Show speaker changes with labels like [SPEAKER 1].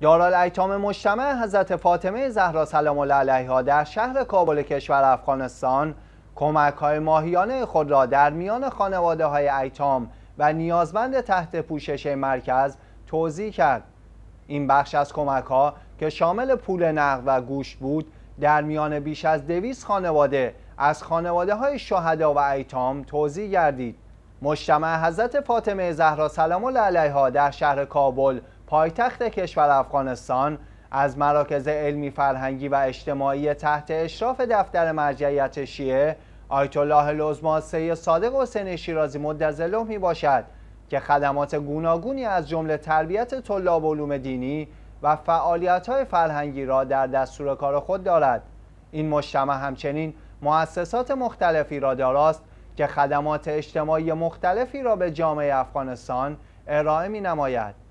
[SPEAKER 1] دارال ایتام مجتمع حضرت فاطمه زهرا سلام الله علیها در شهر کابل کشور افغانستان کمک های ماهیانه خود را در میان خانواده های ایتام و نیازمند تحت پوشش مرکز توضیح کرد این بخش از کمک ها که شامل پول نقد و گوشت بود در میان بیش از دویست خانواده از خانواده های شهدا و ایتام توضیح گردید مجتمع حضرت فاطمه زهرا سلام الله علیها در شهر کابل پایتخت کشور افغانستان از مراکز علمی فرهنگی و اجتماعی تحت اشراف دفتر مرجعیت شیعه آیت الله لزما و صادق حسین شیرازی مدظله می باشد که خدمات گوناگونی از جمله تربیت طلاب علوم دینی و فعالیت های فرهنگی را در دستور کار خود دارد این مجتمع همچنین مؤسسات مختلفی را داراست که خدمات اجتماعی مختلفی را به جامعه افغانستان ارائه می نماید